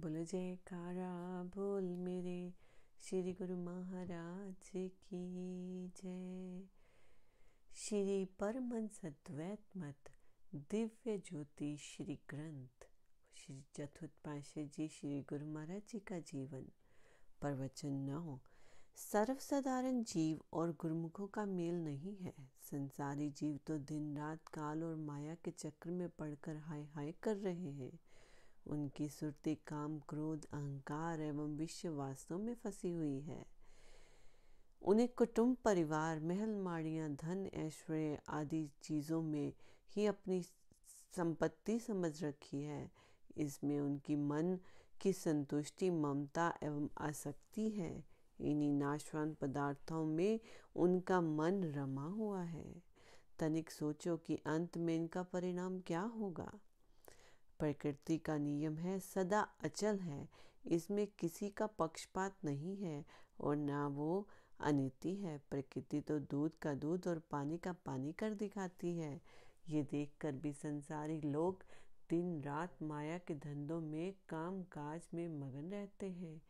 बोल जयकारा बोल मेरे श्री गुरु महाराज की जय श्री परमंस अद्वैत मत दिव्य ज्योति श्री ग्रंथ श्री चतुर्थ पाशा जी श्री गुरु महाराज जी का जीवन प्रवचन नौ सर्वसाधारण जीव और गुरुमुखों का मेल नहीं है संसारी जीव तो दिन रात काल और माया के चक्र में पड़कर हाय हाय कर रहे हैं उनकी सुरती काम क्रोध अहंकार एवं विश्व वास्तव में फंसी हुई है उन्हें कुटुंब परिवार महल माड़ियाँ धन ऐश्वर्य आदि चीज़ों में ही अपनी संपत्ति समझ रखी है इसमें उनकी मन की संतुष्टि ममता एवं आसक्ति है इन्हीं नाशवान पदार्थों में उनका मन रमा हुआ है तनिक सोचो कि अंत में इनका परिणाम क्या होगा प्रकृति का नियम है सदा अचल है इसमें किसी का पक्षपात नहीं है और ना वो अनिति है प्रकृति तो दूध का दूध और पानी का पानी कर दिखाती है ये देखकर भी संसारी लोग दिन रात माया के धंधों में काम काज में मगन रहते हैं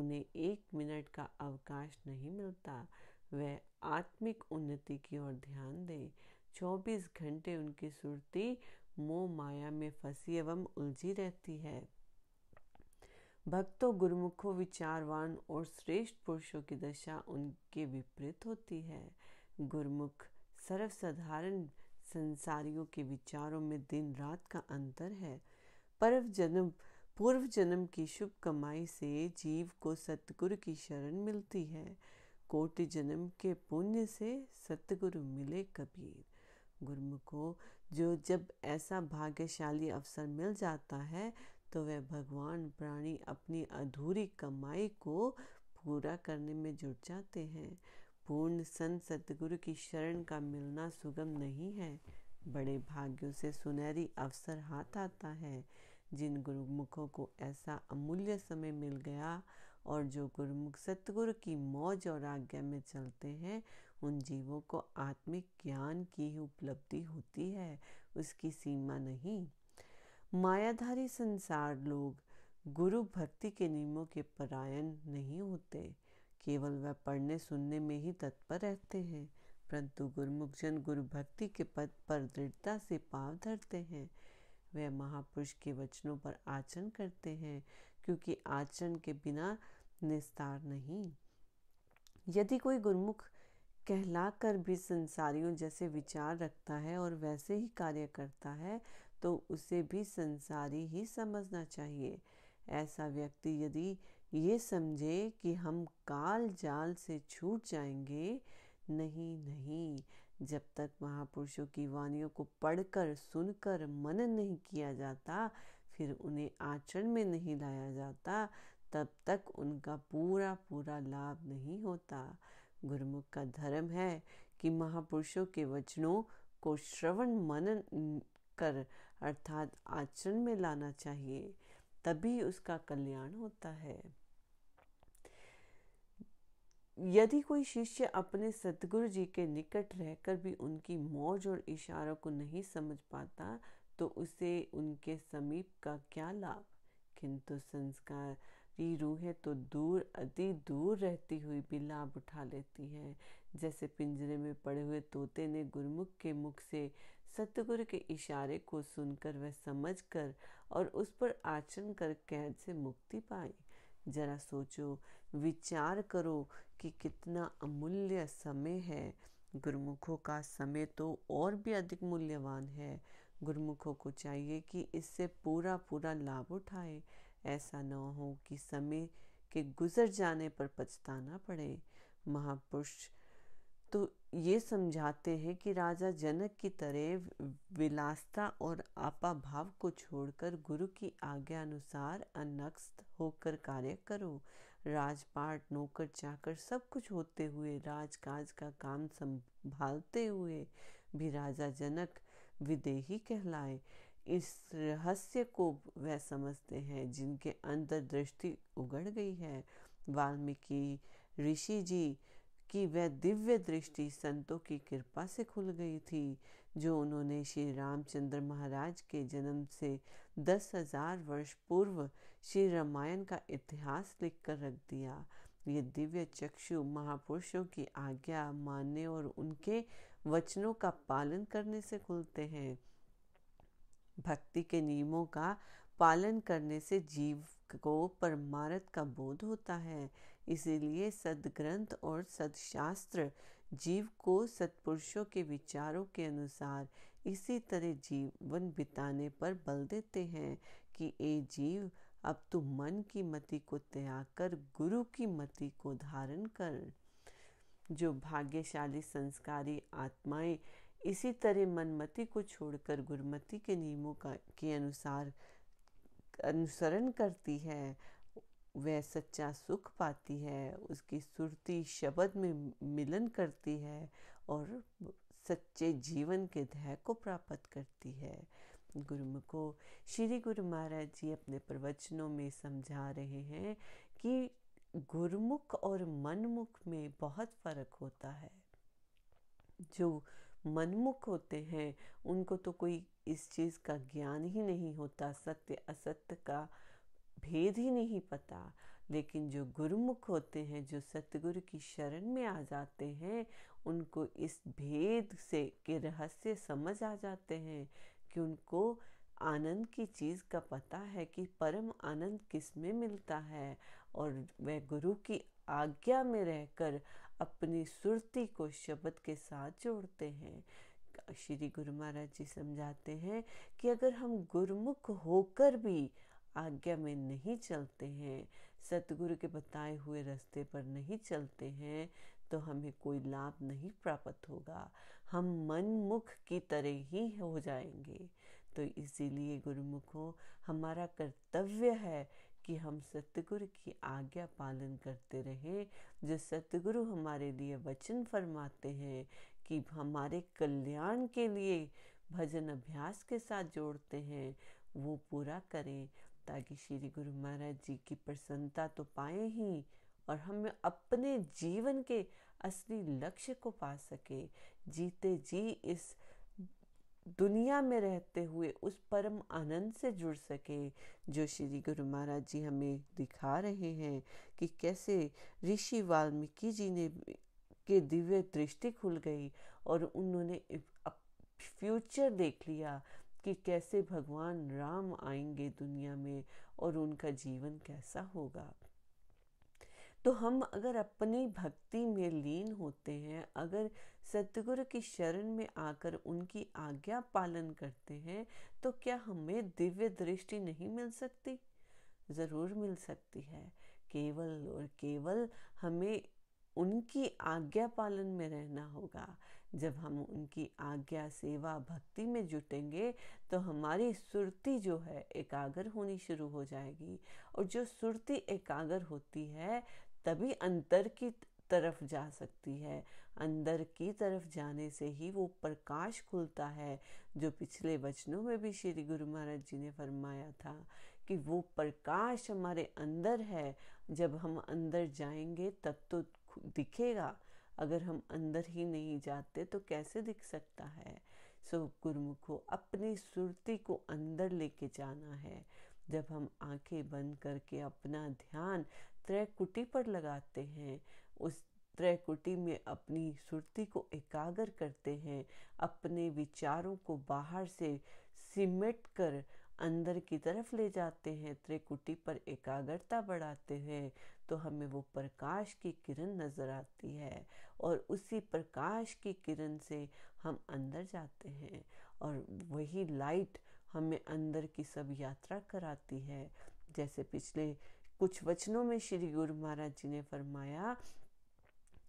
उन्हें एक मिनट का अवकाश नहीं मिलता वह आत्मिक उन्नति की ओर ध्यान दें 24 घंटे उनकी सुरती मोह माया में फंसी एवं उलझी रहती है भक्तों गुरुमुखों विचारवान और श्रेष्ठ पुरुषों की दशा उनके विपरीत होती है गुरुमुख सर्वसाधारण संसारियों के विचारों में दिन रात का अंतर है पर्व जन्म पूर्व जन्म की शुभ कमाई से जीव को सतगुरु की शरण मिलती है कोटि जन्म के पुण्य से सतगुरु मिले कबीर गुरमुखो जो जब ऐसा भाग्यशाली अवसर मिल जाता है तो वह भगवान प्राणी अपनी अधूरी कमाई को पूरा करने में जुट जाते हैं पूर्ण संत सतगुरु की शरण का मिलना सुगम नहीं है बड़े भाग्यों से सुनहरी अवसर हाथ आता है जिन गुरुमुखों को ऐसा अमूल्य समय मिल गया और जो गुरुमुख सतगुरु की मौज और आज्ञा में चलते हैं उन जीवों को आत्मिक ज्ञान की ही उपलब्धि होती है उसकी सीमा नहीं मायाधारी संसार लोग गुरु भक्ति के नियमों के परायण नहीं होते केवल वह पढ़ने सुनने में ही तत्पर रहते हैं परंतु गुरुमुखजन गुरु भक्ति के पद पर दृढ़ता से पांव धरते हैं वह महापुरुष के वचनों पर आचरण करते हैं क्योंकि आचरण के बिना निस्तार नहीं यदि कोई गुरुमुख कहलाकर भी संसारियों जैसे विचार रखता है और वैसे ही कार्य करता है तो उसे भी संसारी ही समझना चाहिए ऐसा व्यक्ति यदि ये समझे कि हम काल जाल से छूट जाएंगे नहीं नहीं जब तक महापुरुषों की वाणियों को पढ़कर सुनकर मनन नहीं किया जाता फिर उन्हें आचरण में नहीं लाया जाता तब तक उनका पूरा पूरा लाभ नहीं होता गुरुमुख का धर्म है कि महापुरुषों के वचनों को श्रवण मनन कर अर्थात आचरण में लाना चाहिए तभी उसका कल्याण होता है यदि कोई शिष्य अपने सतगुरु जी के निकट रहकर भी उनकी मौज और इशारों को नहीं समझ पाता तो उसे उनके समीप का क्या लाभ किंतु संस्कार मेरी रूहें तो दूर अति दूर रहती हुई भी लाभ उठा लेती है जैसे पिंजरे में पड़े हुए तोते ने गुरमुख के मुख से सतगुरु के इशारे को सुनकर वह समझकर और उस पर आचरण कर कैद से मुक्ति पाई जरा सोचो विचार करो कि कितना अमूल्य समय है गुरुमुखों का समय तो और भी अधिक मूल्यवान है गुरुमुखों को चाहिए कि इससे पूरा पूरा लाभ उठाए ऐसा न हो कि समय के गुजर जाने पर पछताना पड़े महापुरुष तो ये समझाते हैं कि राजा जनक की तरह विलासता और आपा भाव को छोड़कर गुरु की आज्ञा अनुसार अनक्स्त होकर कार्य करो राजपाट नौकर चाकर सब कुछ होते हुए राजकाज का काम संभालते हुए भी राजा जनक विदेही कहलाए इस रहस्य को वह समझते हैं जिनके अंदर दृष्टि उगड़ गई है वाल्मीकि ऋषि जी कि वह दिव्य दृष्टि संतों की कृपा से खुल गई थी जो उन्होंने श्री रामचंद्र महाराज के जन्म से दस हजार वर्ष पूर्व श्री रामायण का इतिहास लिख कर रख दिया ये दिव्य चक्षु महापुरुषों की आज्ञा मानने और उनके वचनों का पालन करने से खुलते हैं भक्ति के नियमों का पालन करने से जीव को परमार्थ का बोध होता है इसीलिए सदग्रंथ और सदशास्त्र जीव को सत्पुरुषों के विचारों के अनुसार इसी तरह जीवन बिताने पर बल देते हैं कि ए जीव अब तू मन की मति को त्याग कर गुरु की मति को धारण कर जो भाग्यशाली संस्कारी आत्माएं इसी तरह मनमति को छोड़कर गुरमति के नियमों का के अनुसार अनुसरण करती है वह सच्चा सुख पाती है उसकी सुरती शब्द में मिलन करती है और सच्चे जीवन के ध्याय को प्राप्त करती है गुरु को श्री गुरु महाराज जी अपने प्रवचनों में समझा रहे हैं कि गुरुमुख और मनमुख में बहुत फर्क होता है जो मनमुख होते हैं उनको तो कोई इस चीज़ का ज्ञान ही नहीं होता सत्य असत्य का भेद ही नहीं पता लेकिन जो गुरुमुख होते हैं जो सतगुरु की शरण में आ जाते हैं उनको इस भेद से के रहस्य समझ आ जाते हैं कि उनको आनंद की चीज़ का पता है कि परम आनंद किस में मिलता है और वह गुरु की आज्ञा में रहकर अपनी सुरती को शब्द के साथ जोड़ते हैं श्री गुरु महाराज जी समझाते हैं कि अगर हम गुरुमुख होकर भी आज्ञा में नहीं चलते हैं सतगुरु के बताए हुए रास्ते पर नहीं चलते हैं तो हमें कोई लाभ नहीं प्राप्त होगा हम मन मुख की तरह ही हो जाएंगे तो इसीलिए गुरुमुखों हमारा कर्तव्य है कि हम सतगुरु की आज्ञा पालन करते रहें जो सतगुरु हमारे लिए वचन फरमाते हैं कि हमारे कल्याण के लिए भजन अभ्यास के साथ जोड़ते हैं वो पूरा करें ताकि श्री गुरु महाराज जी की प्रसन्नता तो पाए ही और हम अपने जीवन के असली लक्ष्य को पा सके जीते जी इस दुनिया में रहते हुए उस परम आनंद से जुड़ सके जो श्री गुरु महाराज जी हमें दिखा रहे हैं कि कैसे ऋषि वाल्मीकि जी ने के दिव्य दृष्टि खुल गई और उन्होंने फ्यूचर देख लिया कि कैसे भगवान राम आएंगे दुनिया में और उनका जीवन कैसा होगा तो हम अगर अपनी भक्ति में लीन होते हैं अगर सतगुरु की शरण में आकर उनकी आज्ञा पालन करते हैं तो क्या हमें दिव्य दृष्टि नहीं मिल सकती ज़रूर मिल सकती है केवल और केवल हमें उनकी आज्ञा पालन में रहना होगा जब हम उनकी आज्ञा सेवा भक्ति में जुटेंगे तो हमारी सुरती जो है एकाग्र होनी शुरू हो जाएगी और जो सुरती एकाग्र होती है तभी अंतर की तरफ जा सकती है अंदर की तरफ जाने से ही वो प्रकाश खुलता है जो पिछले वचनों में भी श्री गुरु महाराज जी ने फरमाया था कि वो प्रकाश हमारे अंदर है जब हम अंदर जाएंगे तब तो दिखेगा अगर हम अंदर ही नहीं जाते तो कैसे दिख सकता है सो गुरमुखो गुरुमुखो अपनी सुरती को अंदर लेके जाना है जब हम आंखें बंद करके अपना ध्यान त्रैकुटी पर लगाते हैं उस त्रैकुटी में अपनी सुरती को एकाग्र करते हैं अपने विचारों को बाहर से सिमट कर अंदर की तरफ ले जाते हैं त्रिकुटी पर एकाग्रता बढ़ाते हैं तो हमें वो प्रकाश की किरण नज़र आती है और उसी प्रकाश की किरण से हम अंदर जाते हैं और वही लाइट हमें अंदर की सब यात्रा कराती है जैसे पिछले कुछ वचनों में श्री गुरु महाराज जी ने फरमाया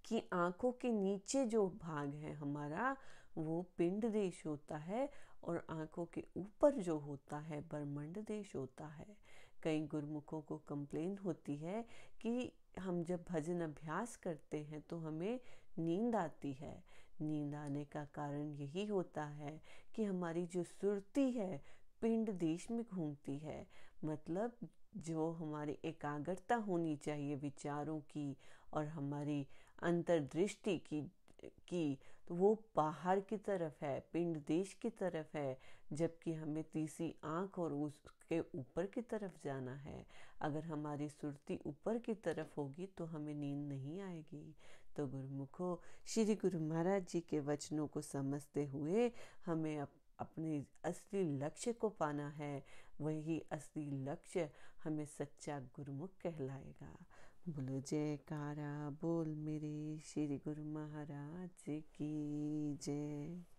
कि आंखों के नीचे जो भाग है हमारा वो पिंड देश होता है और आंखों के ऊपर जो होता है ब्रह्मंड देश होता है कई गुरुमुखों को कंप्लेन होती है कि हम जब भजन अभ्यास करते हैं तो हमें नींद आती है नींद आने का कारण यही होता है कि हमारी जो सुरती है पिंड देश में घूमती है मतलब जो हमारी एकाग्रता होनी चाहिए विचारों की और हमारी अंतर्दृष्टि की की तो वो बाहर की तरफ है पिंड देश की तरफ है जबकि हमें तीसरी आंख और उसके ऊपर की तरफ जाना है अगर हमारी सुरती ऊपर की तरफ होगी तो हमें नींद नहीं आएगी तो गुरुमुखो श्री गुरु महाराज जी के वचनों को समझते हुए हमें अप, अपने असली लक्ष्य को पाना है वही असली लक्ष्य हमें सच्चा गुरुमुख कहलाएगा बोलो जयकारा बोल मेरे श्री गुरु महाराज की जय